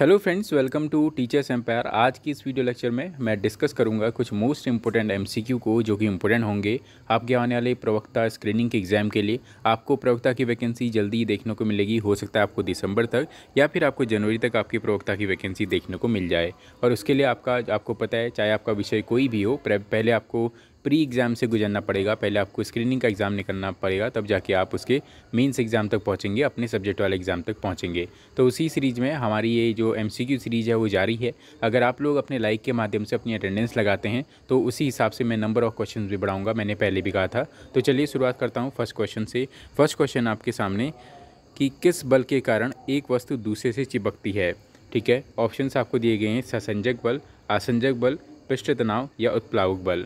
hello friends welcome to teachers empire आज की इस वीडियो लेक्चर में मैं डिस्कस करूंगा कुछ मोस्ट इंपॉर्टेंट एमसीक्यू को जो कि इंपोर्टेंट होंगे आपके आने वाले प्रवक्ता स्क्रीनिंग के एग्ज़ाम के लिए आपको प्रवक्ता की वैकेंसी जल्दी देखने को मिलेगी हो सकता है आपको दिसंबर तक या फिर आपको जनवरी तक आपकी प्रवक्ता की वैकेंसी देखने को मिल जाए और उसके लिए आपका आपको पता है चाहे आपका विषय कोई भी हो पहले आपको प्री एग्ज़ाम से गुजरना पड़ेगा पहले आपको स्क्रीनिंग का एग्ज़ाम निकलना पड़ेगा तब जाके आप उसके मेंस एग्ज़ाम तक पहुंचेंगे अपने सब्जेक्ट वाले एग्ज़ाम तक पहुंचेंगे तो उसी सीरीज़ में हमारी ये जो एम सीरीज़ है वो जारी है अगर आप लोग अपने लाइक के माध्यम से अपनी अटेंडेंस लगाते हैं तो उसी हिसाब से मैं नंबर ऑफ क्वेश्चन भी बढ़ाऊँगा मैंने पहले भी कहा था तो चलिए शुरुआत करता हूँ फर्स्ट क्वेश्चन से फर्स्ट क्वेश्चन आपके सामने कि किस बल के कारण एक वस्तु दूसरे से चिपकती है ठीक है ऑप्शन आपको दिए गए हैं ससंजक बल आसंजक बल पृष्ठ तनाव या उत्प्लावक बल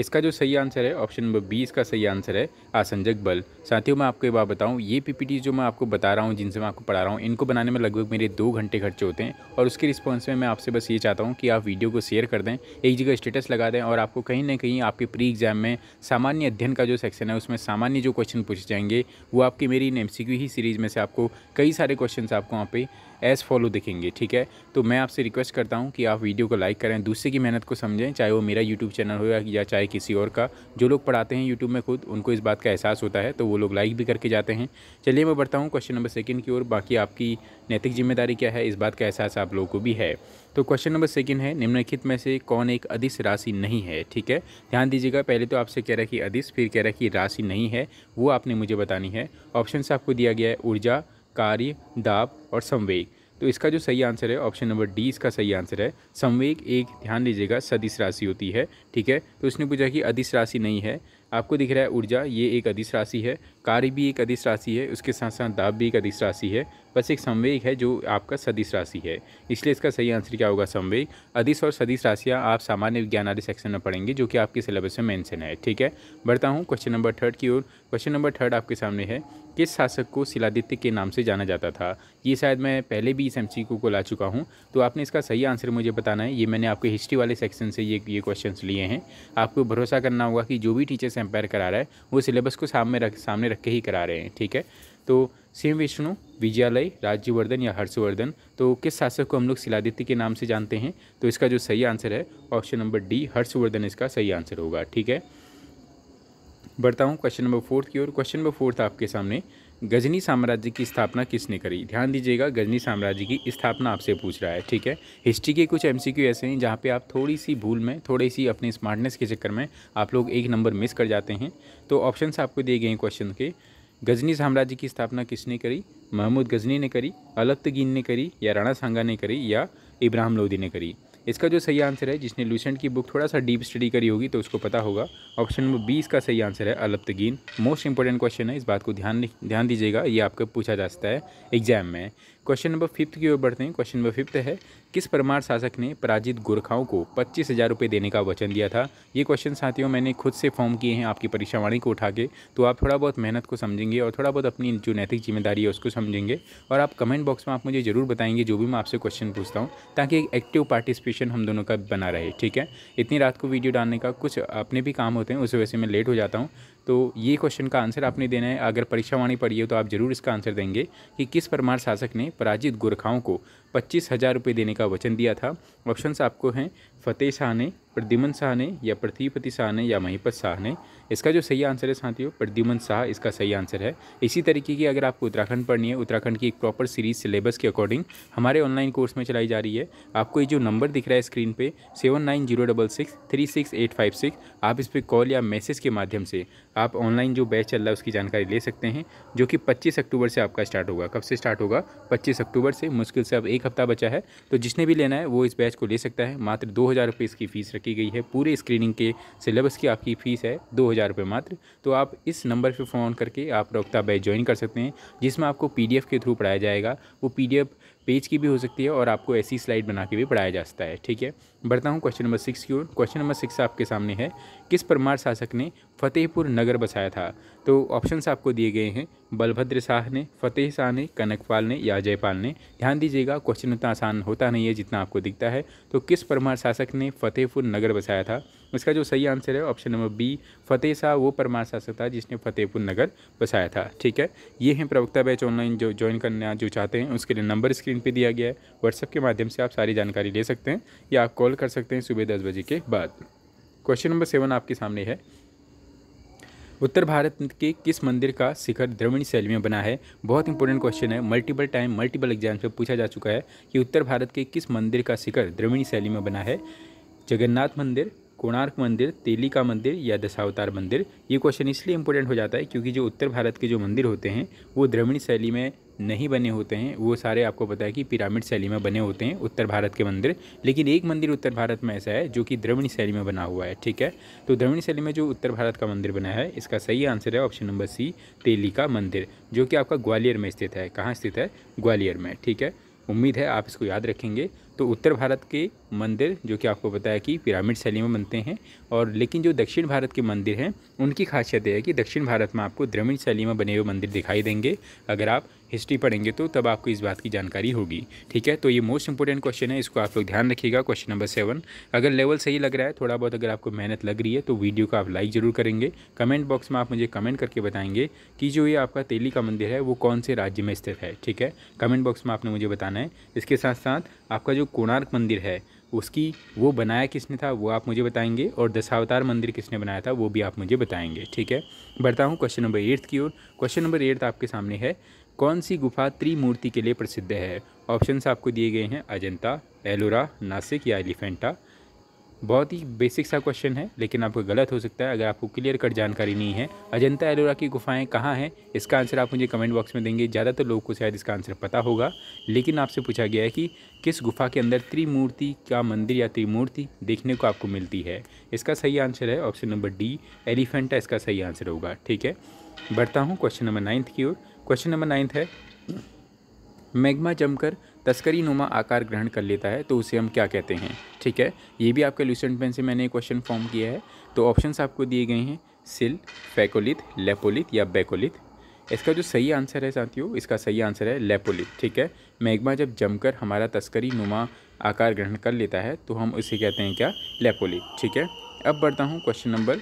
इसका जो सही आंसर है ऑप्शन नंबर बी इसका सही आंसर है आसंजक बल साथियों मैं आपको ये बात बताऊँ ये पीपीटी जो मैं आपको बता रहा हूँ जिनसे मैं आपको पढ़ा रहा हूँ इनको बनाने में लगभग मेरे दो घंटे खर्चे होते हैं और उसके रिस्पॉन्स में मैं आपसे बस ये चाहता हूँ कि आप वीडियो को शेयर कर दें एक जगह स्टेटस लगा दें और आपको कहीं ना कहीं आपके प्री एग्जाम में सामान्य अध्ययन का जो सेक्शन है उसमें सामान्य जो क्वेश्चन पूछे जाएंगे वो आपकी मेरी एम ही सीरीज़ में से आपको कई सारे क्वेश्चन आपको वहाँ पर एज़ फॉलो दिखेंगे ठीक है तो मैं आपसे रिक्वेस्ट करता हूँ कि आप वीडियो को लाइक करें दूसरे की मेहनत को समझें चाहे वो मेरा यूट्यूब चैनल हो या चाहे किसी और का जो लोग पढ़ाते हैं यूट्यूब में खुद उनको इस बात का एहसास होता है तो वो लोग लाइक भी करके जाते हैं चलिए मैं बढ़ता हूँ क्वेश्चन नंबर सेकेंड की ओर बाकी आपकी नैतिक जिम्मेदारी क्या है इस बात का एहसास आप लोगों को भी है तो क्वेश्चन नंबर सेकेंड है निम्नलिखित में से कौन एक अधिस राशि नहीं है ठीक है ध्यान दीजिएगा पहले तो आपसे कह रहा है कि अधिस फिर कह रहा है कि राशि नहीं है वो आपने मुझे बतानी है ऑप्शन आपको दिया गया है ऊर्जा कार्य दाब और संवेग तो इसका जो सही आंसर है ऑप्शन नंबर डी इसका सही आंसर है संवेग एक ध्यान लीजिएगा सदिश राशि होती है ठीक है तो उसने पूछा कि अधिस राशि नहीं है आपको दिख रहा है ऊर्जा ये एक अधिस राशि है कार्य भी एक अधिस राशि है उसके साथ साथ दाब भी एक अधिस राशि है बस एक संवेग है जो आपका सदिश राशि है इसलिए इसका सही आंसर क्या होगा संवेग अधिस और सदिश राशियाँ आप सामान्य विज्ञान आदि सेक्शन में पढ़ेंगे जो कि आपके सिलेबस में मैंसन है ठीक है बढ़ता हूँ क्वेश्चन नंबर थर्ड की ओर क्वेश्चन नंबर थर्ड आपके सामने है किस शासक को शिलादित्य के नाम से जाना जाता था ये शायद मैं पहले भी इस एम को ला चुका हूँ तो आपने इसका सही आंसर मुझे बताना है ये मैंने आपके हिस्ट्री वाले सेक्शन से ये ये क्वेश्चन लिए हैं आपको भरोसा करना होगा कि जो भी टीचर्स एम्पायर करा रहा है वो सिलेबस को सामने रख सामने रख के ही करा रहे हैं ठीक है तो सीएम विष्णु विजयालय राज्यवर्धन या हर्षवर्धन तो किस शासक को हम लोग शिलादित्य के नाम से जानते हैं तो इसका जो सही आंसर है ऑप्शन नंबर डी हर्षवर्धन इसका सही आंसर होगा ठीक है बढ़ता हूँ क्वेश्चन नंबर फोर्थ की ओर क्वेश्चन नंबर फोर्थ आपके सामने गजनी साम्राज्य की स्थापना किसने करी ध्यान दीजिएगा गजनी साम्राज्य की स्थापना आपसे पूछ रहा है ठीक है हिस्ट्री के कुछ एमसीक्यू ऐसे हैं जहाँ पे आप थोड़ी सी भूल में थोड़ी सी अपने स्मार्टनेस के चक्कर में आप लोग एक नंबर मिस कर जाते हैं तो ऑप्शन आपको दिए गए हैं क्वेश्चन के गजनी साम्राज्य की स्थापना किसने करी महमूद गजनी ने करी अलगतगीन ने करी या राणा सांगा ने करी या इब्राहिम लोदी ने करी इसका जो सही आंसर है जिसने लूसेंट की बुक थोड़ा सा डीप स्टडी करी होगी तो उसको पता होगा ऑप्शन नंबर बीस का सही आंसर है अलपतगीन मोस्ट इंपॉर्टेंट क्वेश्चन है इस बात को ध्यान ध्यान दीजिएगा ये आपको पूछा जा सकता है एग्जाम में क्वेश्चन नंबर फिफ्थ की ओर बढ़ते हैं क्वेश्चन नंबर फिफ्थ है किस परमार शासक ने पराजित गोरखाओं को पच्चीस हज़ार रुपये देने का वचन दिया था ये क्वेश्चन साथियों मैंने खुद से फॉर्म किए हैं आपकी परीक्षावाणी को उठा के तो आप थोड़ा बहुत मेहनत को समझेंगे और थोड़ा बहुत अपनी जो नैतिक जिम्मेदारी है उसको समझेंगे और आप कमेंट बॉक्स में आप मुझे ज़रूर बताएंगे जो भी मैं आपसे क्वेश्चन पूछता हूँ ताकि एक एक्टिव पार्टिसिपेशन हम दोनों का बना रहे ठीक है इतनी रात को वीडियो डालने का कुछ अपने भी काम होते हैं उस वजह से मैं लेट हो जाता हूँ तो ये क्वेश्चन का आंसर आपने देना है अगर परीक्षावाणी पढ़ी है तो आप ज़रूर इसका आंसर देंगे कि किस परमार शासक ने पराजित गोरखाओं को पच्चीस हज़ार रुपये देने का वचन दिया था ऑप्शंस आपको हैं फ़तेह शाह ने प्रद्युमन शाह ने या पृथ्वीपति शाह ने या महीपत शाह ने इसका जो सही आंसर है साथियों प्रद्युमन शाह इसका सही आंसर है इसी तरीके की अगर आपको उत्तराखंड पढ़नी है उत्तराखंड की एक प्रॉपर सीरीज सिलेबस के अकॉर्डिंग हमारे ऑनलाइन कोर्स में चलाई जा रही है आपको ये जो नंबर दिख रहा है स्क्रीन पे seven nine zero double six three six eight five six आप इस पर कॉल या मैसेज के माध्यम से आप ऑनलाइन जो बैच चल रहा है उसकी जानकारी ले सकते हैं जो कि पच्चीस अक्टूबर से आपका स्टार्ट होगा कब से स्टार्ट होगा पच्चीस अक्टूबर से मुश्किल से अब एक हफ्ता बचा है तो जिसने भी लेना है वो इस बैच को ले सकता है मात्र दो हज़ार रुपये इसकी फ़ीस रखी गई है पूरे स्क्रीनिंग के सिलेबस की आपकी फ़ीस है दो हज़ार रुपये मात्र तो आप इस नंबर पर फ़ोन करके आप रोकता बैच ज्वाइन कर सकते हैं जिसमें आपको पी के थ्रू पढ़ाया जाएगा वो पी पेज की भी हो सकती है और आपको ऐसी स्लाइड बना के भी पढ़ाया जा सकता है ठीक है बढ़ता हूँ क्वेश्चन नंबर सिक्स की ओर क्वेश्चन नंबर सिक्स आपके सामने है किस परमार शासक ने फतेहपुर नगर बसाया था तो ऑप्शंस आपको दिए गए हैं बलभद्र शाह ने फतेह शाह ने कनकपाल ने या जयपाल ने ध्यान दीजिएगा क्वेश्चन उतना आसान होता नहीं है जितना आपको दिखता है तो किस परमार शासक ने फतेहपुर नगर बसाया था इसका जो सही आंसर है option number B Fateh Shah वो परमार शासक था जिसने फतेहपुर नगर बसाया था ठीक है ये हैं प्रवक्ता बैच ऑनलाइन जो ज्वाइन करना जो चाहते हैं उसके लिए नंबर स्क्रीन पर दिया गया है व्हाट्सअप के माध्यम से आप सारी जानकारी ले सकते हैं या आप कॉल कर सकते हैं सुबह दस बजे के बाद क्वेश्चन नंबर सेवन आपके सामने है उत्तर भारत के किस मंदिर का शिखर द्रविण शैली में बना है बहुत इंपॉर्टेंट क्वेश्चन है मल्टीपल टाइम मल्टीपल एग्जाम से पूछा जा चुका है कि उत्तर भारत के किस मंदिर का शिखर द्रविण शैली में बना है जगन्नाथ मंदिर कोणार्क मंदिर तेलिका मंदिर या दशावतार मंदिर ये क्वेश्चन इसलिए इंपॉर्टेंट हो जाता है क्योंकि जो उत्तर भारत के जो मंदिर होते हैं वो द्रविड़ शैली में नहीं बने होते हैं वो सारे आपको पता है कि पिरामिड शैली में बने होते हैं उत्तर भारत के मंदिर लेकिन एक मंदिर उत्तर भारत में ऐसा है जो कि द्रविण शैली में बना हुआ है ठीक है तो द्रविण शैली में जो उत्तर भारत का मंदिर बना है इसका सही आंसर है ऑप्शन नंबर सी तेलिका मंदिर जो कि आपका ग्वालियर में स्थित है कहाँ स्थित है ग्वालियर में ठीक है उम्मीद है आप इसको याद रखेंगे तो उत्तर भारत के मंदिर जो कि आपको बताया कि पिरामिड शैली में बनते हैं और लेकिन जो दक्षिण भारत के मंदिर हैं उनकी खासियत यह है कि दक्षिण भारत में आपको द्रविड़ शैली में बने हुए मंदिर दिखाई देंगे अगर आप हिस्ट्री पढ़ेंगे तो तब आपको इस बात की जानकारी होगी ठीक है तो ये मोस्ट इंपॉर्टेंट क्वेश्चन है इसको आप लोग ध्यान रखिएगा क्वेश्चन नंबर सेवन अगर लेवल सही लग रहा है थोड़ा बहुत अगर आपको मेहनत लग रही है तो वीडियो को आप लाइक ज़रूर करेंगे कमेंट बॉक्स में आप मुझे कमेंट करके बताएंगे कि जो ये आपका तेली का मंदिर है वो कौन से राज्य में स्थित है ठीक है कमेंट बॉक्स में आपने मुझे बताना है इसके साथ साथ आपका जो कोणार्क मंदिर है उसकी वो बनाया किसने था वो आप मुझे बताएंगे और दशावतार मंदिर किसने बनाया था वो भी आप मुझे बताएंगे ठीक है बढ़ता हूँ क्वेश्चन नंबर एट्थ की ओर क्वेश्चन नंबर एट्थ आपके सामने है कौन सी गुफा त्रिमूर्ति के लिए प्रसिद्ध है ऑप्शंस आपको दिए गए हैं अजंता एलोरा नासिक या एलिफेंटा बहुत ही बेसिक सा क्वेश्चन है लेकिन आपको गलत हो सकता है अगर आपको क्लियर कट जानकारी नहीं है अजंता एलोरा की गुफाएं कहाँ हैं इसका आंसर आप मुझे कमेंट बॉक्स में देंगे ज़्यादातर तो लोगों को शायद इसका आंसर पता होगा लेकिन आपसे पूछा गया है कि किस गुफा के अंदर त्रिमूर्ति का मंदिर या त्रिमूर्ति देखने को आपको मिलती है इसका सही आंसर है ऑप्शन नंबर डी एलिफेंटा इसका सही आंसर होगा ठीक है बढ़ता हूँ क्वेश्चन नंबर नाइन्थ की ओर क्वेश्चन नंबर नाइन्थ है मैग्मा जमकर तस्करी नुमा आकार ग्रहण कर लेता है तो उसे हम क्या कहते हैं ठीक है ये भी आपके लूसेंट पेन से मैंने क्वेश्चन फॉर्म किया है तो ऑप्शंस आपको दिए गए हैं सिल फैकोलिथ लेपोलिथ या बैकोलिथ इसका जो सही आंसर है साथियों इसका सही आंसर है लेपोलिथ ठीक है मैग्मा जब जमकर हमारा तस्करी नुमा आकार ग्रहण कर लेता है तो हम उसे कहते हैं क्या लेपोलिथ ठीक है अब बढ़ता हूँ क्वेश्चन नंबर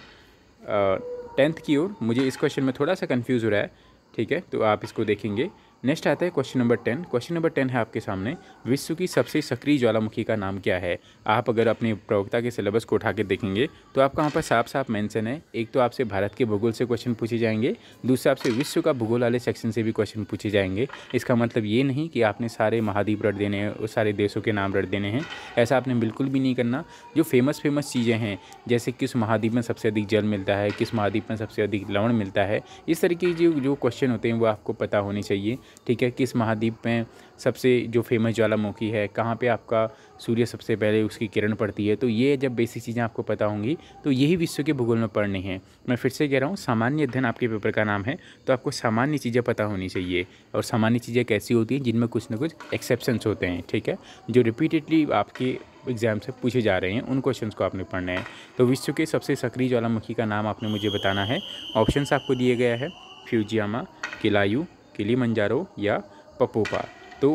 टेंथ की ओर मुझे इस क्वेश्चन में थोड़ा सा कन्फ्यूज़ हो रहा है ठीक है तो आप इसको देखेंगे नेक्स्ट आता है question number ten question number ten है आपके सामने विश्व की सबसे सक्रिय ज्वालामुखी का नाम क्या है आप अगर अपने प्रवक्ता के सिलेबस को उठा के देखेंगे तो आपका वहाँ पर साफ साफ मेंशन है एक तो आपसे भारत के भूगोल से क्वेश्चन पूछे जाएंगे दूसरा आपसे विश्व का भूगोल वाले सेक्शन से भी क्वेश्चन पूछे जाएंगे इसका मतलब ये नहीं कि आपने सारे महाद्वीप रट देने हैं और सारे देशों के नाम रट देने हैं ऐसा आपने बिल्कुल भी नहीं करना जो फेमस फेमस चीज़ें हैं जैसे किस महाद्वीप में सबसे अधिक जल मिलता है किस महाद्वीप में सबसे अधिक लवण मिलता है इस तरीके जो जो क्वेश्चन होते हैं वो आपको पता होने चाहिए ठीक है किस महाद्वीप में सबसे जो फेमस ज्वालामुखी है कहाँ पे आपका सूर्य सबसे पहले उसकी किरण पड़ती है तो ये जब बेसिक चीज़ें आपको पता होंगी तो यही विश्व के भूगोल में पढ़नी है मैं फिर से कह रहा हूँ सामान्य अध्ययन आपके पेपर का नाम है तो आपको सामान्य चीज़ें पता होनी चाहिए और सामान्य चीज़ें कैसी होती हैं जिनमें कुछ ना कुछ एक्सेप्शन होते हैं ठीक है जो रिपीटेडली आपके एग्ज़ाम से पूछे जा रहे हैं उन क्वेश्चंस को आपने पढ़ना है तो विश्व के सबसे सक्रिय ज्वालामुखी का नाम आपने मुझे बताना है ऑप्शंस आपको दिए गया है फ्यूजियामा किलायू मंजारो या पपोपा तो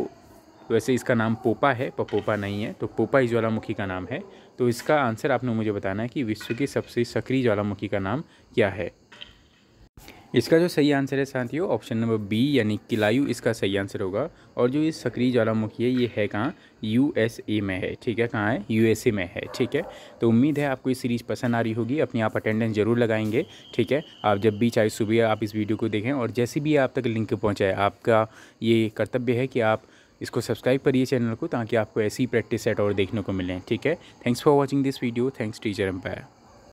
वैसे इसका नाम पोपा है पपोपा नहीं है तो पोपा ही ज्वालामुखी का नाम है तो इसका आंसर आपने मुझे बताना है कि विश्व की सबसे सक्रिय ज्वालामुखी का नाम क्या है इसका जो सही आंसर है साथियों ऑप्शन नंबर बी यानी किलायू इसका सही आंसर होगा और जो ये सक्रिय ज्वालामुखी है ये है कहाँ यूएसए में है ठीक है कहाँ है यूएसए में है ठीक है तो उम्मीद है आपको ये सीरीज़ पसंद आ रही होगी अपनी आप अटेंडेंस जरूर लगाएंगे ठीक है आप जब भी चाहे सुबह आप इस वीडियो को देखें और जैसे भी आप तक लिंक पहुँचाए आपका ये कर्तव्य है कि आप इसको सब्सक्राइब करिए चैनल को ताकि आपको ऐसी प्रैक्टिस सेट और देखने को मिलें ठीक है thanks for watching this video thanks teacher empire